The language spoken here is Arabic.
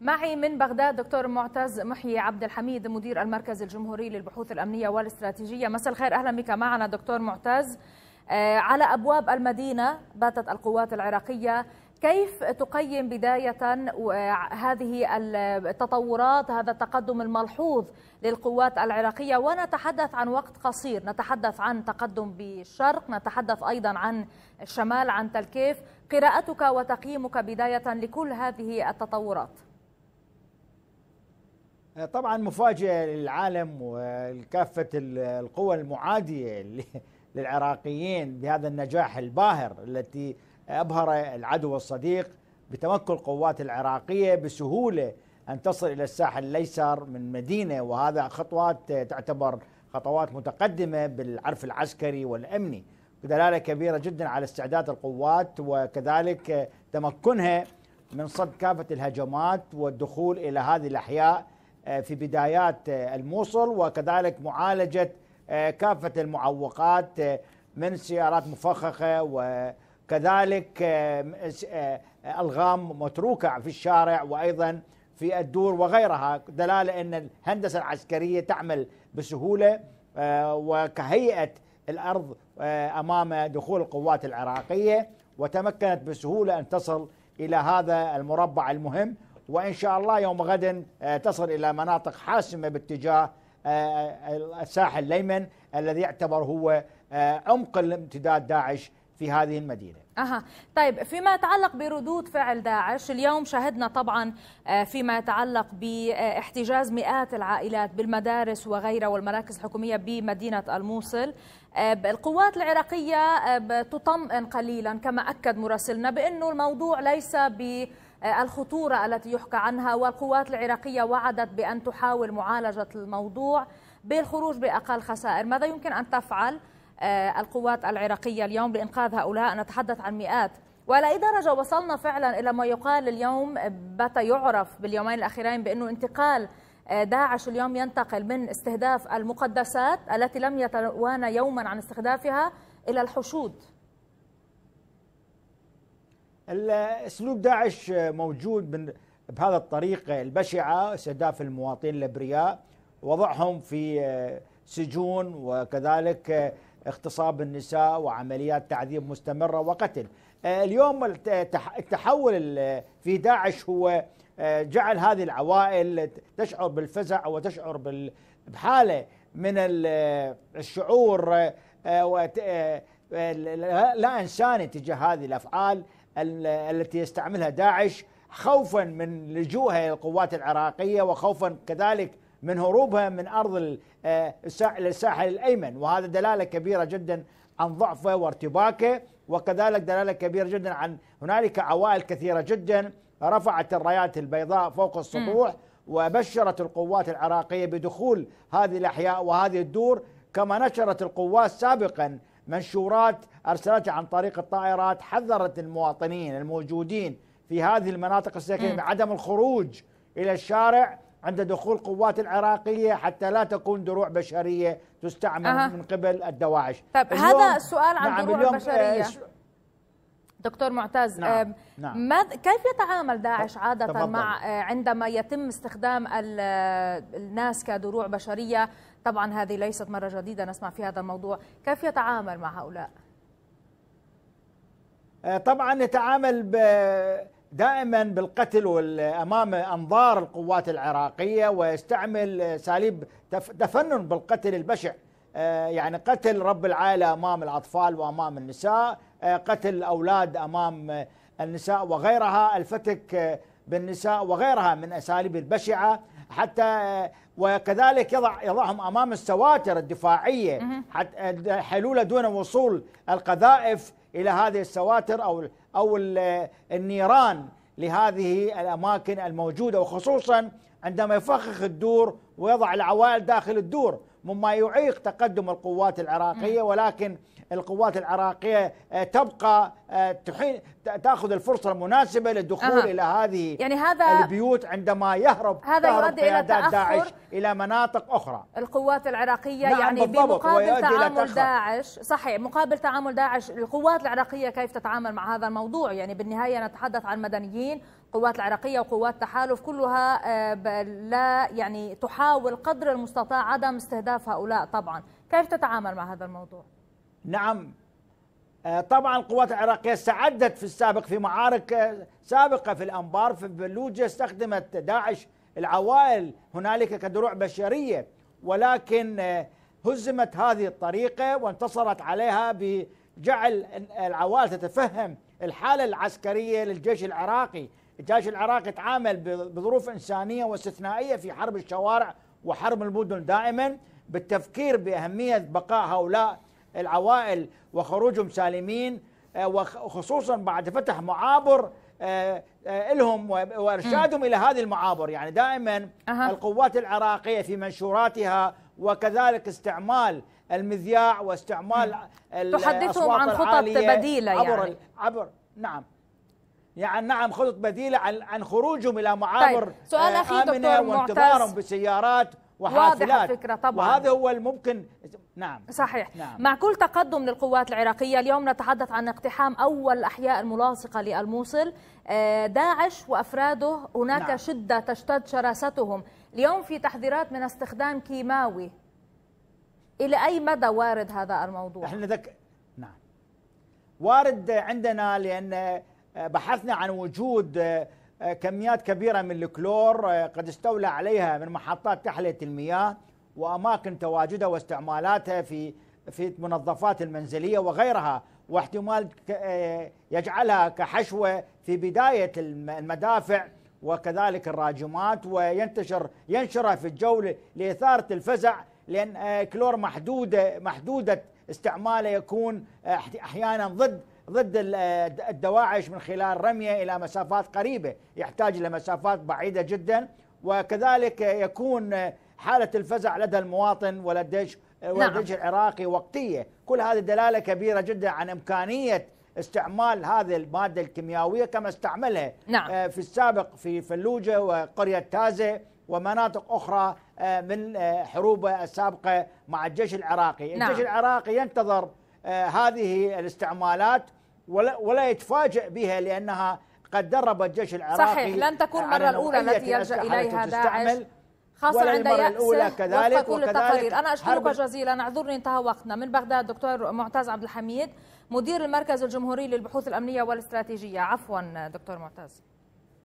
معي من بغداد دكتور معتز محيي عبد الحميد مدير المركز الجمهوري للبحوث الأمنية والاستراتيجية مساء الخير أهلا بك معنا دكتور معتز آه، على أبواب المدينة باتت القوات العراقية كيف تقيم بداية آه، هذه التطورات هذا التقدم الملحوظ للقوات العراقية ونتحدث عن وقت قصير نتحدث عن تقدم بالشرق نتحدث أيضا عن الشمال عن تلكيف قراءتك وتقييمك بداية لكل هذه التطورات طبعا مفاجاه للعالم وكافه القوى المعاديه للعراقيين بهذا النجاح الباهر التي ابهر العدو الصديق بتمكن القوات العراقيه بسهوله ان تصل الى الساحل الايسر من مدينه وهذا خطوات تعتبر خطوات متقدمه بالعرف العسكري والامني دلاله كبيره جدا على استعداد القوات وكذلك تمكنها من صد كافه الهجمات والدخول الى هذه الاحياء آه، في بدايات آه، الموصل وكذلك معالجه آه، كافه المعوقات من سيارات مفخخه وكذلك الغام متروكه في الشارع وايضا في الدور وغيرها دلاله ان الهندسه العسكريه تعمل بسهوله وكهيئه الارض امام دخول القوات العراقيه وتمكنت بسهوله ان تصل الى هذا المربع المهم وإن شاء الله يوم غد آه، تصل إلى مناطق حاسمة باتجاه آه، آه، الساحل الليمن الذي يعتبر هو عمق الامتداد داعش في هذه المدينه. اها، طيب فيما يتعلق بردود فعل داعش، اليوم شهدنا طبعا فيما يتعلق باحتجاز مئات العائلات بالمدارس وغيرها والمراكز الحكوميه بمدينه الموصل. القوات العراقيه تطمئن قليلا كما اكد مراسلنا بانه الموضوع ليس ب آه، الخطورة التي يحكى عنها والقوات العراقية وعدت بأن تحاول معالجة الموضوع بالخروج بأقل خسائر ماذا يمكن أن تفعل آه، القوات العراقية اليوم لإنقاذ هؤلاء نتحدث عن مئات وإلى أي درجة وصلنا فعلا إلى ما يقال اليوم بات يعرف باليومين الأخيرين بأنه انتقال آه، داعش اليوم ينتقل من استهداف المقدسات التي لم يتوانى يوما عن استهدافها إلى الحشود اسلوب داعش موجود من بهذا الطريقه البشعه استهداف المواطنين الابرياء وضعهم في آه، سجون وكذلك آه، اغتصاب النساء وعمليات تعذيب مستمره وقتل. آه، اليوم التحول في داعش هو جعل هذه العوائل تشعر بالفزع وتشعر بحاله من الشعور لا انساني تجاه هذه الافعال التي يستعملها داعش خوفا من لجوءها الى القوات العراقيه وخوفا كذلك من هروبها من ارض آه، الساحل الايمن وهذا دلاله كبيره جدا عن ضعفه وارتباكه وكذلك دلاله كبيره جدا عن هنالك عوائل كثيره جدا رفعت الرايات البيضاء فوق السطوح وبشرت القوات العراقيه بدخول هذه الاحياء وهذه الدور كما نشرت القوات سابقا منشورات أرسلتها عن طريق الطائرات حذرت المواطنين الموجودين في هذه المناطق السكنية بعدم الخروج إلى الشارع عند دخول قوات العراقية حتى لا تكون دروع بشرية تستعمل أه. من قبل الدواعش طيب هذا السؤال عن نعم دروع البشرية آه، دكتور معتز نعم. نعم. كيف يتعامل داعش عادة تفضل. مع آه، عندما يتم استخدام الناس كدروع بشرية طبعا هذه ليست مرة جديدة نسمع في هذا الموضوع كيف يتعامل مع هؤلاء؟ آه، طبعا نتعامل ب... دائما بالقتل امام انظار القوات العراقيه ويستعمل اساليب تفنن بالقتل البشع آه، يعني قتل رب العائله امام الاطفال وامام النساء آه، قتل الاولاد امام النساء وغيرها الفتك بالنساء وغيرها من اساليب البشعه حتى وكذلك يضع يضعهم امام السواتر الدفاعيه حتى حلوله دون وصول القذائف الى هذه السواتر او او النيران لهذه الاماكن الموجوده وخصوصا عندما يفخخ الدور ويضع العوائل داخل الدور مما يعيق تقدم القوات العراقيه ولكن القوات العراقيه آه، تبقى آه، تحين تاخذ الفرصه المناسبه للدخول أه. الى هذه يعني هذا البيوت عندما يهرب هذا يؤدي الى داعش الى مناطق اخرى القوات العراقيه نعم يعني بمقابل تعامل داعش صحيح مقابل تعامل داعش القوات العراقيه كيف تتعامل مع هذا الموضوع يعني بالنهايه نتحدث عن مدنيين القوات العراقية وقوات تحالف كلها آه، لا يعني تحاول قدر المستطاع عدم استهداف هؤلاء طبعا كيف تتعامل مع هذا الموضوع؟ نعم آه، طبعا القوات العراقية استعدت في السابق في معارك آه، سابقة في الأنبار في بلوجة استخدمت داعش العوائل هنالك كدروع بشرية ولكن هزمت هذه الطريقة وانتصرت عليها بجعل العوائل تتفهم الحالة العسكرية للجيش العراقي الجيش العراقي تعامل بظروف انسانيه واستثنائيه في حرب الشوارع وحرب المدن دائما بالتفكير باهميه بقاء هؤلاء العوائل وخروجهم سالمين آه، وخصوصا بعد فتح معابر آه، آه، لهم وارشادهم الى هذه المعابر يعني دائما أه. القوات العراقيه في منشوراتها وكذلك استعمال المذياع واستعمال تحدثهم عن خطط بديله عبر يعني. عبر نعم يعني نعم خطط بديلة عن عن خروجهم إلى معابر طيب. سؤال آه، أخير آمنة وانتظارهم بسيارات وحافلات واضح الفكرة طبعا وهذا هو الممكن نعم صحيح نعم. مع كل تقدم للقوات العراقية اليوم نتحدث عن اقتحام أول الأحياء الملاصقة للموصل آه، داعش وأفراده هناك نعم. شدة تشتد شراستهم اليوم في تحذيرات من استخدام كيماوي إلى أي مدى وارد هذا الموضوع؟ احنا ذك... نعم وارد عندنا لأن بحثنا عن وجود آه، آه، كميات كبيرة من الكلور آه، قد استولى عليها من محطات تحلية المياه وأماكن تواجدها واستعمالاتها في في المنظفات المنزلية وغيرها واحتمال يجعلها كحشوة في بداية المدافع وكذلك الراجمات وينتشر ينشرها في الجو لإثارة الفزع لأن كلور محدودة محدودة استعماله يكون أحيانا ضد ضد الدواعش من خلال رميه الى مسافات قريبه يحتاج الى مسافات بعيده جدا وكذلك يكون حاله الفزع لدى المواطن ولدى الجيش نعم. العراقي وقتيه كل هذه دلاله كبيره جدا عن امكانيه استعمال هذه الماده الكيميائيه كما استعملها نعم. آه، في السابق في فلوجه وقريه تازه ومناطق اخرى آه، من آه، حروبه السابقه مع الجيش العراقي، نعم. الجيش العراقي ينتظر هذه الاستعمالات ولا ولا يتفاجئ بها لانها قد درب الجيش العراقي صحيح لن تكون المره الاولى التي يلجا اليها داعش خاصة عند يأس كذلك كل التقارير أنا أشكرك جزيلا اعذرني انتهى وقتنا من بغداد دكتور معتز عبد الحميد مدير المركز الجمهوري للبحوث الأمنية والاستراتيجية عفوا دكتور معتز